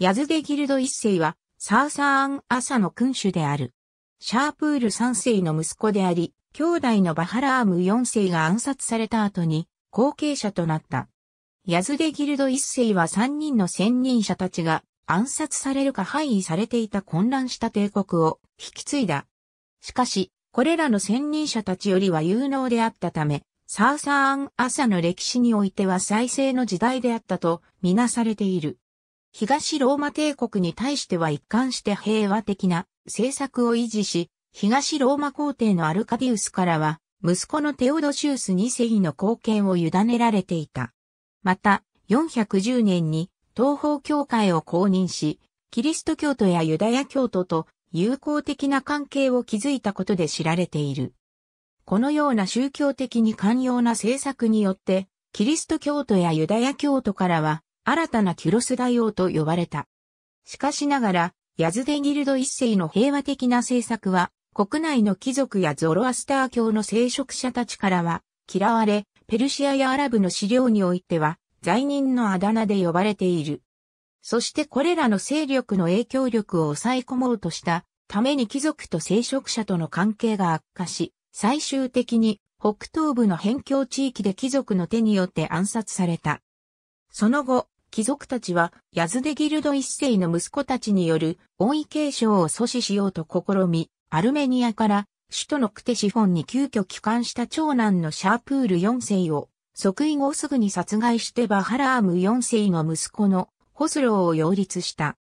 ヤズデギルド一世は、サーサーン・アサの君主である。シャープール三世の息子であり、兄弟のバハラーム四世が暗殺された後に、後継者となった。ヤズデギルド一世は三人の先任者たちが暗殺されるか範囲されていた混乱した帝国を引き継いだ。しかし、これらの先任者たちよりは有能であったため、サーサーン・アサの歴史においては再生の時代であったとみなされている。東ローマ帝国に対しては一貫して平和的な政策を維持し、東ローマ皇帝のアルカディウスからは、息子のテオドシウス2世の貢献を委ねられていた。また、410年に東方教会を公認し、キリスト教徒やユダヤ教徒と友好的な関係を築いたことで知られている。このような宗教的に寛容な政策によって、キリスト教徒やユダヤ教徒からは、新たなキュロス大王と呼ばれた。しかしながら、ヤズデギルド一世の平和的な政策は、国内の貴族やゾロアスター教の聖職者たちからは嫌われ、ペルシアやアラブの資料においては、罪人のあだ名で呼ばれている。そしてこれらの勢力の影響力を抑え込もうとしたために貴族と聖職者との関係が悪化し、最終的に北東部の辺境地域で貴族の手によって暗殺された。その後、貴族たちは、ヤズデギルド一世の息子たちによる王位継承を阻止しようと試み、アルメニアから首都のクテシフォンに急遽帰還した長男のシャープール四世を、即位後すぐに殺害してバハラーム四世の息子のホスローを擁立した。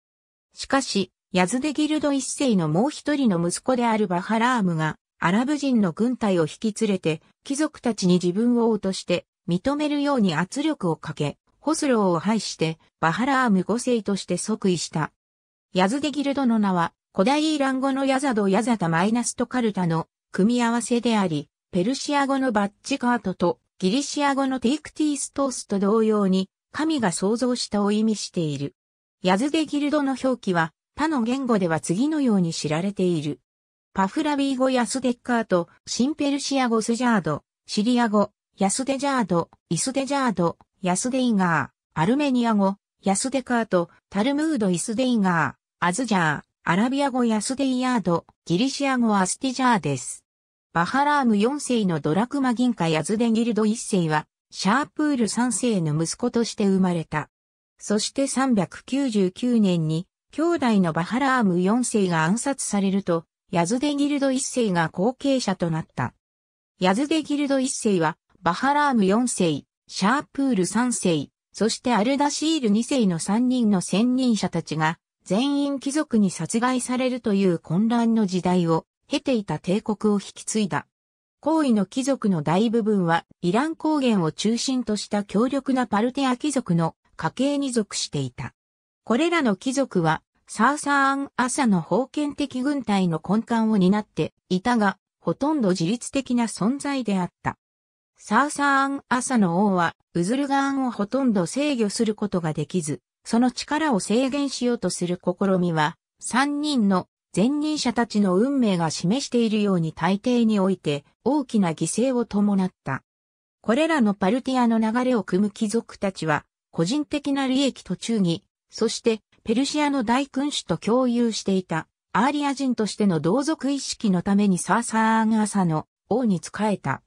しかし、ヤズデギルド一世のもう一人の息子であるバハラームが、アラブ人の軍隊を引き連れて、貴族たちに自分を落として、認めるように圧力をかけ、ホスローを廃して、バハラーム5世として即位した。ヤズデギルドの名は、古代イラン語のヤザド・ヤザタマイナスとカルタの組み合わせであり、ペルシア語のバッチカートとギリシア語のティクティーストースと同様に、神が創造したを意味している。ヤズデギルドの表記は、他の言語では次のように知られている。パフラビー語ヤスデッカート、シンペルシア語スジャード、シリア語、ヤスデジャード、イスデジャード、ヤスデイガー、アルメニア語、ヤスデカート、タルムードイスデイガー、アズジャー、アラビア語ヤスデイヤード、ギリシア語アスティジャーです。バハラーム4世のドラクマ銀貨ヤズデギルド1世は、シャープール3世の息子として生まれた。そして399年に、兄弟のバハラーム4世が暗殺されると、ヤズデギルド1世が後継者となった。ヤズデギルド1世は、バハラーム4世、シャープール3世、そしてアルダシール2世の3人の先任者たちが、全員貴族に殺害されるという混乱の時代を経ていた帝国を引き継いだ。行為の貴族の大部分はイラン高原を中心とした強力なパルテア貴族の家系に属していた。これらの貴族はサーサーン朝の封建的軍隊の根幹を担っていたが、ほとんど自律的な存在であった。サーサーンアサの王は、ウズルガーンをほとんど制御することができず、その力を制限しようとする試みは、三人の前任者たちの運命が示しているように大抵において大きな犠牲を伴った。これらのパルティアの流れを組む貴族たちは、個人的な利益と忠義、そしてペルシアの大君主と共有していたアーリア人としての同族意識のためにサーサーンアサの王に仕えた。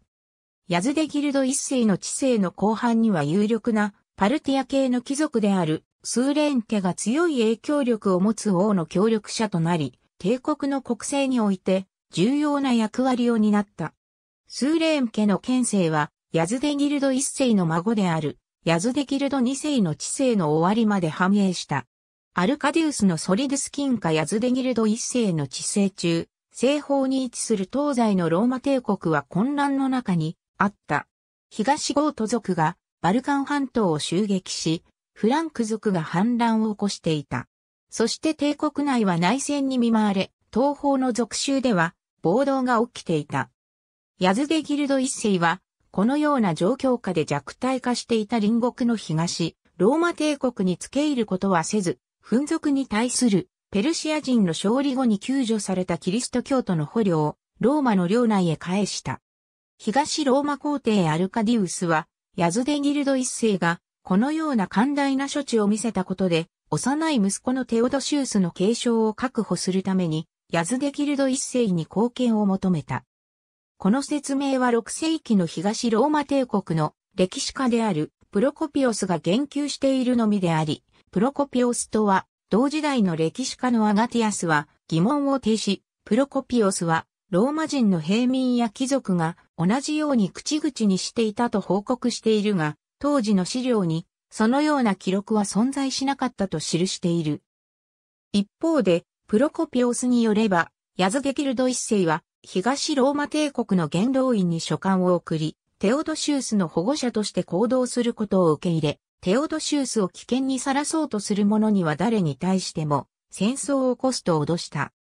ヤズデギルド一世の知性の後半には有力なパルティア系の貴族であるスーレーン家が強い影響力を持つ王の協力者となり、帝国の国政において重要な役割を担った。スーレーン家の県政はヤズデギルド一世の孫であるヤズデギルド二世の知性の終わりまで繁栄した。アルカディウスのソリドス金貨ヤズデギルド一世の治世中、西方に位置する東西のローマ帝国は混乱の中にあった。東ゴート族がバルカン半島を襲撃し、フランク族が反乱を起こしていた。そして帝国内は内戦に見舞われ、東方の属州では暴動が起きていた。ヤズゲギルド一世は、このような状況下で弱体化していた隣国の東、ローマ帝国に付け入ることはせず、紛族に対するペルシア人の勝利後に救助されたキリスト教徒の捕虜をローマの領内へ返した。東ローマ皇帝アルカディウスは、ヤズデギルド一世が、このような寛大な処置を見せたことで、幼い息子のテオドシウスの継承を確保するために、ヤズデギルド一世に貢献を求めた。この説明は6世紀の東ローマ帝国の歴史家であるプロコピオスが言及しているのみであり、プロコピオスとは、同時代の歴史家のアガティアスは疑問を呈し、プロコピオスはローマ人の平民や貴族が同じように口々にしていたと報告しているが、当時の資料にそのような記録は存在しなかったと記している。一方で、プロコピオスによれば、ヤズゲキルド一世は東ローマ帝国の元老院に書簡を送り、テオドシウスの保護者として行動することを受け入れ、テオドシウスを危険にさらそうとする者には誰に対しても戦争を起こすと脅した。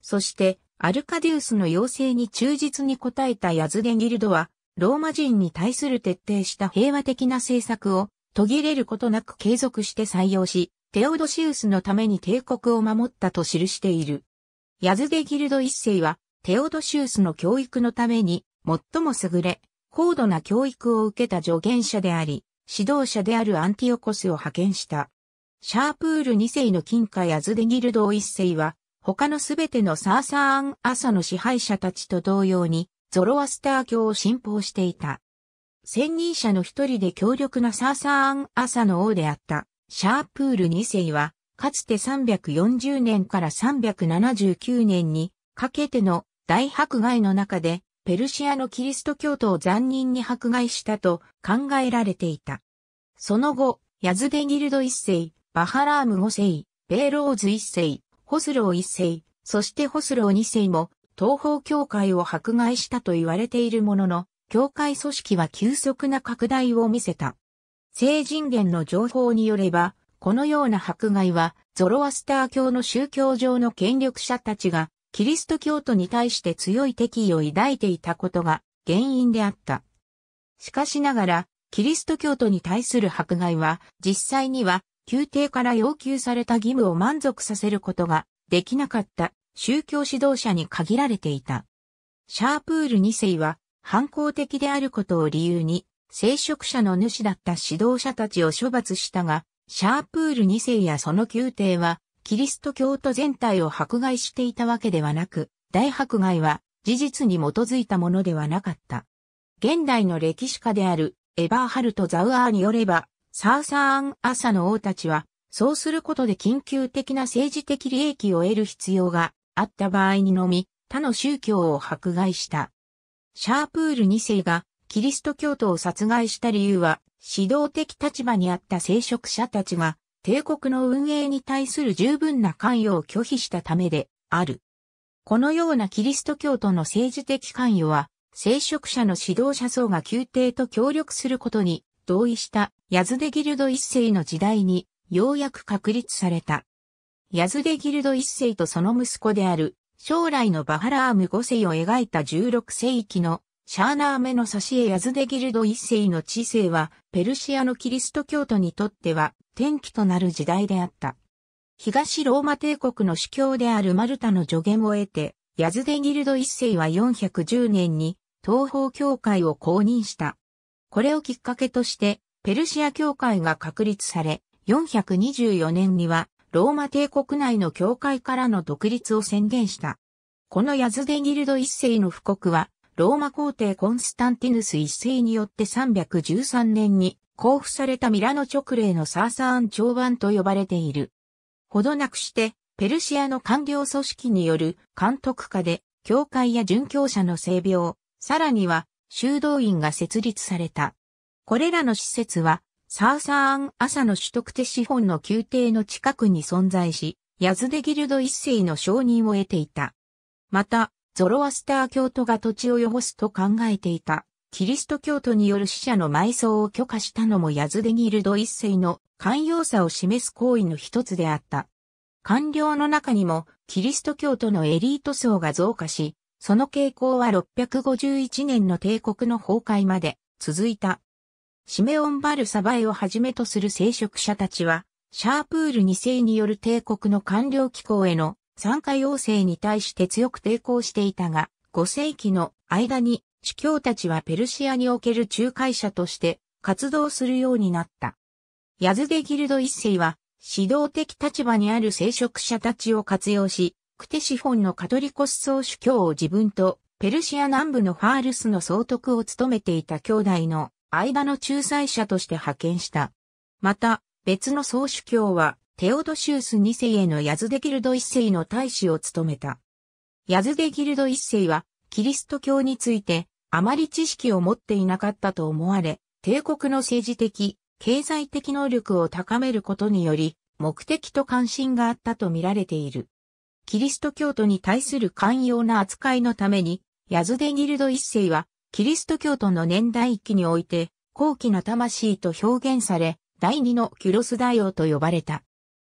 そして、アルカディウスの要請に忠実に応えたヤズデギルドは、ローマ人に対する徹底した平和的な政策を途切れることなく継続して採用し、テオドシウスのために帝国を守ったと記している。ヤズデギルド一世は、テオドシウスの教育のために、最も優れ、高度な教育を受けた助言者であり、指導者であるアンティオコスを派遣した。シャープール二世の金貨ヤズデギルド一世は、他のすべてのサーサーンアサの支配者たちと同様に、ゾロアスター教を信奉していた。先任者の一人で強力なサーサーンアサの王であった、シャープール2世は、かつて340年から379年にかけての大迫害の中で、ペルシアのキリスト教徒を残忍に迫害したと考えられていた。その後、ヤズデギルド一世、バハラーム五世、ベーローズ一世、ホスロー1世、そしてホスロー2世も、東方教会を迫害したと言われているものの、教会組織は急速な拡大を見せた。聖人伝の情報によれば、このような迫害は、ゾロアスター教の宗教上の権力者たちが、キリスト教徒に対して強い敵意を抱いていたことが原因であった。しかしながら、キリスト教徒に対する迫害は、実際には宮廷から要求された義務を満足させることができなかった宗教指導者に限られていた。シャープール2世は反抗的であることを理由に、聖職者の主だった指導者たちを処罰したが、シャープール2世やその宮廷は、キリスト教徒全体を迫害していたわけではなく、大迫害は事実に基づいたものではなかった。現代の歴史家であるエバーハルト・ザウアーによれば、サーサーン朝の王たちは、そうすることで緊急的な政治的利益を得る必要があった場合にのみ、他の宗教を迫害した。シャープール2世がキリスト教徒を殺害した理由は、指導的立場にあった聖職者たちが、帝国の運営に対する十分な関与を拒否したためである。このようなキリスト教徒の政治的関与は、聖職者の指導者層が宮廷と協力することに同意したヤズデギルド一世の時代に、ようやく確立された。ヤズデギルド一世とその息子である、将来のバハラーム五世を描いた16世紀のシャーナーメの挿絵ヤズデギルド一世の知性は、ペルシアのキリスト教徒にとっては、転機となる時代であった。東ローマ帝国の主教であるマルタの助言を得て、ヤズデギルド一世は410年に東方教会を公認した。これをきっかけとして、ペルシア教会が確立され、424年にはローマ帝国内の教会からの独立を宣言した。このヤズデギルド一世の布告は、ローマ皇帝コンスタンティヌス一世によって313年に交付されたミラノ直令のサーサーン長版と呼ばれている。ほどなくして、ペルシアの官僚組織による監督下で、教会や殉教者の性病、さらには修道院が設立された。これらの施設は、サーサーン朝の取得手資本の宮廷の近くに存在し、ヤズデギルド一世の承認を得ていた。また、ゾロアスター教徒が土地を汚すと考えていた、キリスト教徒による死者の埋葬を許可したのもヤズデギルド一世の寛容さを示す行為の一つであった。官僚の中にも、キリスト教徒のエリート層が増加し、その傾向は651年の帝国の崩壊まで続いた。シメオン・バルサバエをはじめとする聖職者たちは、シャープール2世による帝国の官僚機構への参加要請に対して強く抵抗していたが、5世紀の間に主教たちはペルシアにおける仲介者として活動するようになった。ヤズデギルド一世は指導的立場にある聖職者たちを活用し、クテシフォンのカトリコス総主教を自分とペルシア南部のファールスの総督を務めていた兄弟の間の仲裁者として派遣した。また、別の総主教は、テオドシウス2世へのヤズデギルド1世の大使を務めた。ヤズデギルド1世は、キリスト教について、あまり知識を持っていなかったと思われ、帝国の政治的、経済的能力を高めることにより、目的と関心があったと見られている。キリスト教徒に対する寛容な扱いのために、ヤズデギルド1世は、キリスト教徒の年代域において、高貴な魂と表現され、第二のキュロス大王と呼ばれた。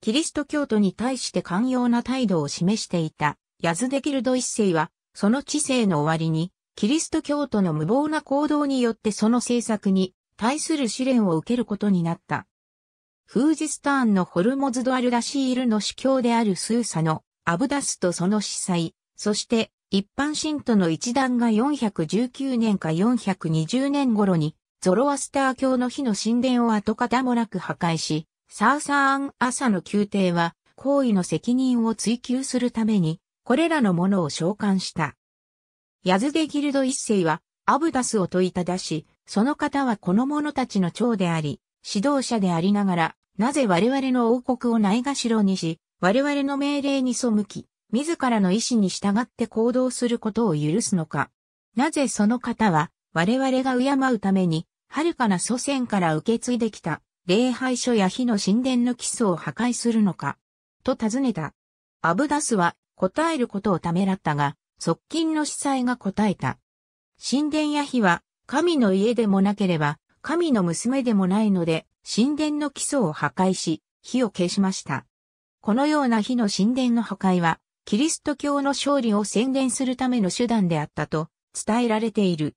キリスト教徒に対して寛容な態度を示していた、ヤズデキルド一世は、その知性の終わりに、キリスト教徒の無謀な行動によってその政策に対する試練を受けることになった。フージスターンのホルモズドアルラシールの主教であるスーサのアブダスとその司祭、そして一般信徒の一団が419年か420年頃に、ゾロアスター教の日の神殿を跡形もなく破壊し、サーサーン朝の宮廷は、行為の責任を追求するために、これらのものを召喚した。ヤズデギルド一世は、アブダスを問いただし、その方はこの者たちの長であり、指導者でありながら、なぜ我々の王国をないがしろにし、我々の命令に背き、自らの意思に従って行動することを許すのか。なぜその方は、我々が敬うために、遥かな祖先から受け継いできた、礼拝所や火の神殿の基礎を破壊するのか。と尋ねた。アブダスは、答えることをためらったが、側近の司祭が答えた。神殿や火は、神の家でもなければ、神の娘でもないので、神殿の基礎を破壊し、火を消しました。このような火の神殿の破壊は、キリスト教の勝利を宣伝するための手段であったと伝えられている。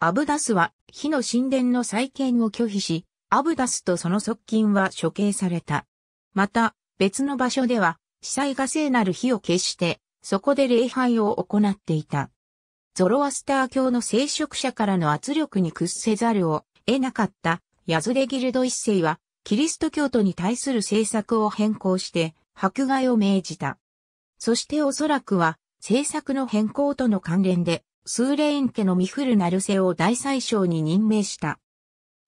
アブダスは火の神殿の再建を拒否し、アブダスとその側近は処刑された。また、別の場所では、司祭が聖なる火を消して、そこで礼拝を行っていた。ゾロアスター教の聖職者からの圧力に屈せざるを得なかったヤズレギルド一世は、キリスト教徒に対する政策を変更して、迫害を命じた。そしておそらくは、政策の変更との関連で、スーレイン家のミフル・ナルセを大宰相に任命した。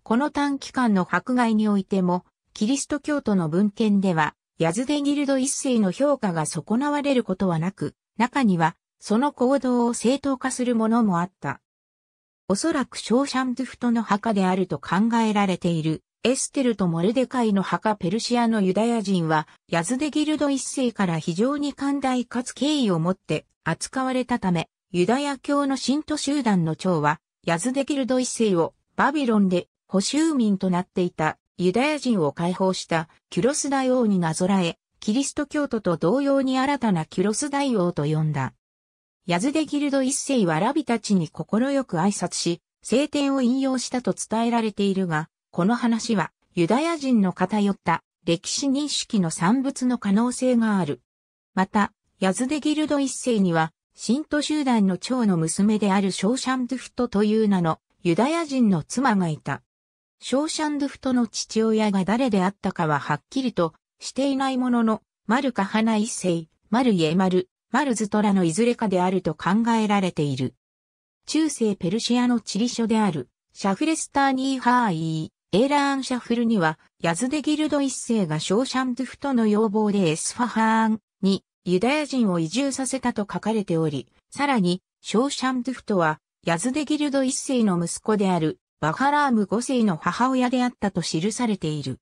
この短期間の迫害においても、キリスト教徒の文献では、ヤズデギルド一世の評価が損なわれることはなく、中には、その行動を正当化するものもあった。おそらくショーシャンドゥフトの墓であると考えられている、エステルとモルデカイの墓ペルシアのユダヤ人は、ヤズデギルド一世から非常に寛大かつ敬意を持って扱われたため、ユダヤ教の信徒集団の長は、ヤズデギルド一世をバビロンで保守民となっていたユダヤ人を解放したキュロス大王になぞらえ、キリスト教徒と同様に新たなキュロス大王と呼んだ。ヤズデギルド一世はラビたちに快く挨拶し、聖典を引用したと伝えられているが、この話は、ユダヤ人の偏った歴史認識の産物の可能性がある。また、ヤズデギルド一世には、信徒集団の長の娘であるショーシャンドゥフトという名のユダヤ人の妻がいた。ショーシャンドゥフトの父親が誰であったかははっきりとしていないものの、マルカハナ一世、マルイエマル、マルズトラのいずれかであると考えられている。中世ペルシアの地理書である、シャフレスターニーハーイー、エーラーンシャフルには、ヤズデギルド一世がショーシャンドゥフトの要望でエスファハーンにユダヤ人を移住させたと書かれており、さらに、ショーシャンドゥフトは、ヤズデギルド一世の息子である、バハラーム五世の母親であったと記されている。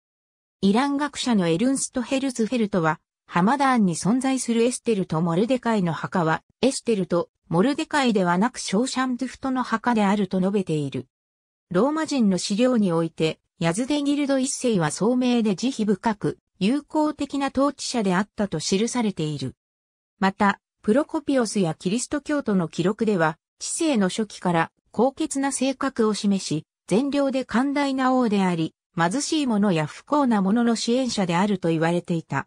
イラン学者のエルンスト・ヘルズフェルトは、ハマダーンに存在するエステルとモルデカイの墓は、エステルとモルデカイではなくショーシャンドゥフトの墓であると述べている。ローマ人の資料において、ヤズデギルド一世は聡明で慈悲深く、友好的な統治者であったと記されている。また、プロコピオスやキリスト教徒の記録では、知性の初期から高潔な性格を示し、善良で寛大な王であり、貧しい者や不幸な者の支援者であると言われていた。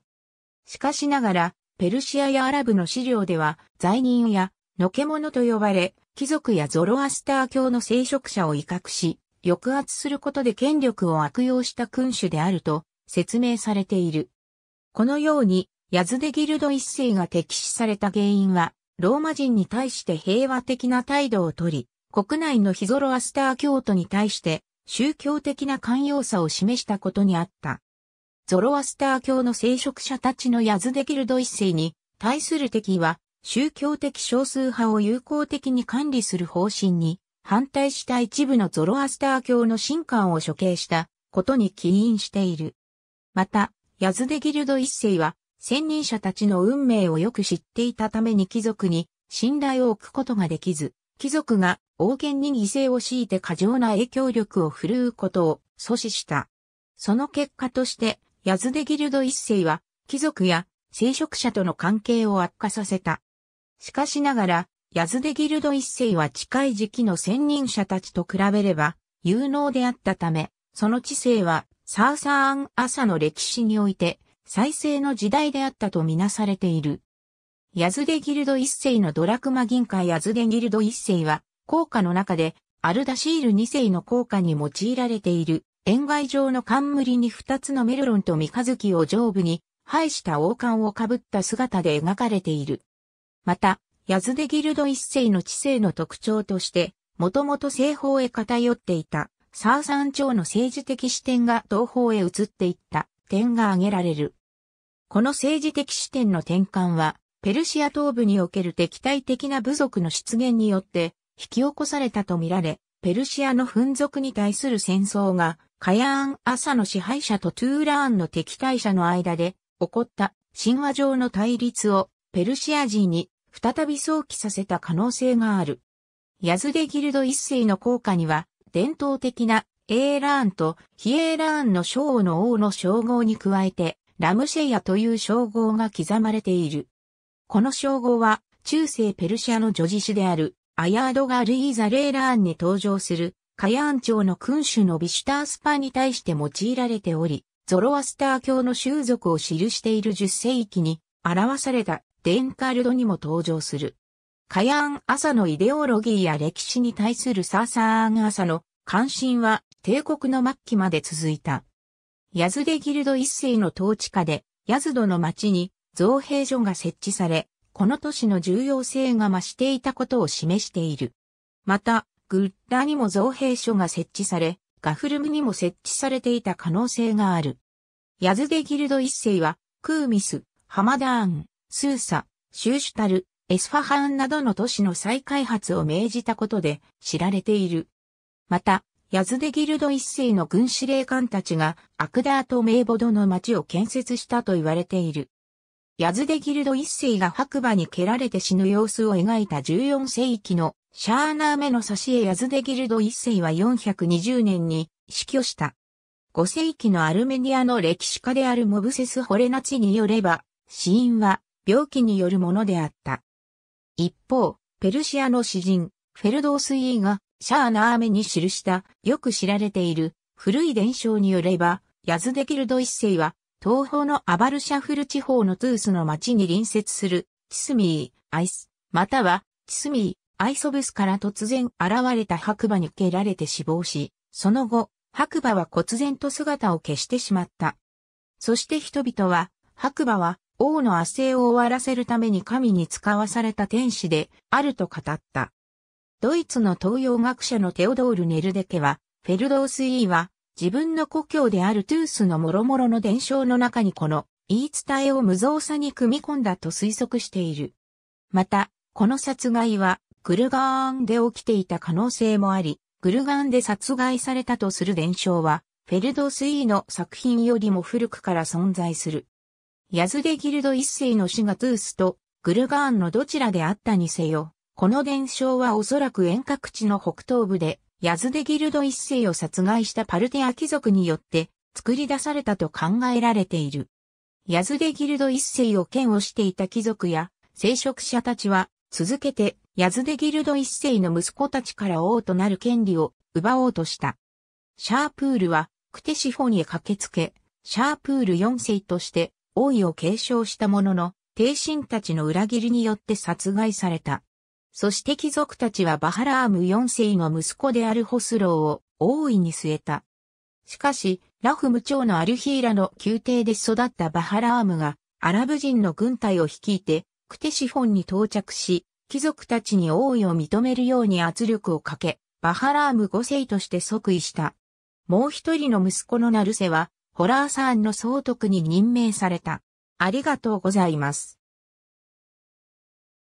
しかしながら、ペルシアやアラブの資料では、罪人や、のけ者と呼ばれ、貴族やゾロアスター教の聖職者を威嚇し、抑圧することで権力を悪用した君主であると説明されている。このように、ヤズデギルド一世が敵視された原因は、ローマ人に対して平和的な態度をとり、国内のヒゾロアスター教徒に対して宗教的な寛容さを示したことにあった。ゾロアスター教の聖職者たちのヤズデギルド一世に対する敵は宗教的少数派を友好的に管理する方針に反対した一部のゾロアスター教の神官を処刑したことに起因している。また、ヤズデギルド一世は、先任者たちの運命をよく知っていたために貴族に信頼を置くことができず、貴族が王権に犠牲を強いて過剰な影響力を振るうことを阻止した。その結果として、ヤズデギルド一世は、貴族や聖職者との関係を悪化させた。しかしながら、ヤズデギルド一世は近い時期の先任者たちと比べれば、有能であったため、その知性は、サーサーンアサの歴史において、再生の時代であったとみなされている。ヤズデギルド一世のドラクマ銀貨ヤズデギルド一世は、効果の中で、アルダシール二世の効果に用いられている、円外状の冠に二つのメルロンと三日月を上部に、排した王冠をかぶった姿で描かれている。また、ヤズデギルド一世の知性の特徴として、もともと西方へ偏っていた、サーサン朝の政治的視点が東方へ移っていった点が挙げられる。この政治的視点の転換は、ペルシア東部における敵対的な部族の出現によって引き起こされたとみられ、ペルシアの紛族に対する戦争が、カヤーン・アサの支配者とトゥーラーンの敵対者の間で起こった神話上の対立をペルシア人に再び想起させた可能性がある。ヤズデギルド一世の効果には、伝統的なエーラーンとヒエーラーンの章の王の称号に加えて、ラムシェヤという称号が刻まれている。この称号は、中世ペルシアの女子詩である、アヤードガルイーザ・レーラーンに登場する、カヤーン朝の君主のビシュタースパに対して用いられており、ゾロアスター教の習俗を記している10世紀に表されたデンカルドにも登場する。カヤーン・アサのイデオロギーや歴史に対するサーサーン・アサの関心は帝国の末期まで続いた。ヤズデギルド一世の統治下で、ヤズドの町に造幣所が設置され、この都市の重要性が増していたことを示している。また、グッラにも造幣所が設置され、ガフルムにも設置されていた可能性がある。ヤズデギルド一世は、クーミス、ハマダーン、スーサ、シューシュタル、エスファハンなどの都市の再開発を命じたことで知られている。また、ヤズデギルド一世の軍司令官たちがアクダート名簿ボの町を建設したと言われている。ヤズデギルド一世が白馬に蹴られて死ぬ様子を描いた14世紀のシャーナーメの差し絵ヤズデギルド一世は420年に死去した。5世紀のアルメニアの歴史家であるモブセス・ホレナチによれば、死因は病気によるものであった。一方、ペルシアの詩人、フェルドースイーがシャーナーメに記したよく知られている古い伝承によれば、ヤズデキルド一世は東方のアバルシャフル地方のトゥースの町に隣接するチスミー、アイス、またはチスミー、アイソブスから突然現れた白馬に蹴られて死亡し、その後、白馬は忽然と姿を消してしまった。そして人々は、白馬は王の圧政を終わらせるために神に使わされた天使であると語った。ドイツの東洋学者のテオドール・ネルデケは、フェルドース・イーは、自分の故郷であるトゥースの諸々の伝承の中にこの言い伝えを無造作に組み込んだと推測している。また、この殺害は、グルガーンで起きていた可能性もあり、グルガーンで殺害されたとする伝承は、フェルドース・イーの作品よりも古くから存在する。ヤズデギルド一世の死がトゥースとグルガーンのどちらであったにせよ、この伝承はおそらく遠隔地の北東部でヤズデギルド一世を殺害したパルテア貴族によって作り出されたと考えられている。ヤズデギルド一世を剣をしていた貴族や聖職者たちは続けてヤズデギルド一世の息子たちから王となる権利を奪おうとした。シャープールはクテシフォ駆けつけ、シャープール四世として王位を継承したものの、帝臣たちの裏切りによって殺害された。そして貴族たちはバハラーム4世の息子であるホスローを大いに据えた。しかし、ラフム朝のアルヒーラの宮廷で育ったバハラームが、アラブ人の軍隊を率いて、クテシフォンに到着し、貴族たちに王位を認めるように圧力をかけ、バハラーム5世として即位した。もう一人の息子のナルセは、ホラーサーンの総督に任命された。ありがとうございます。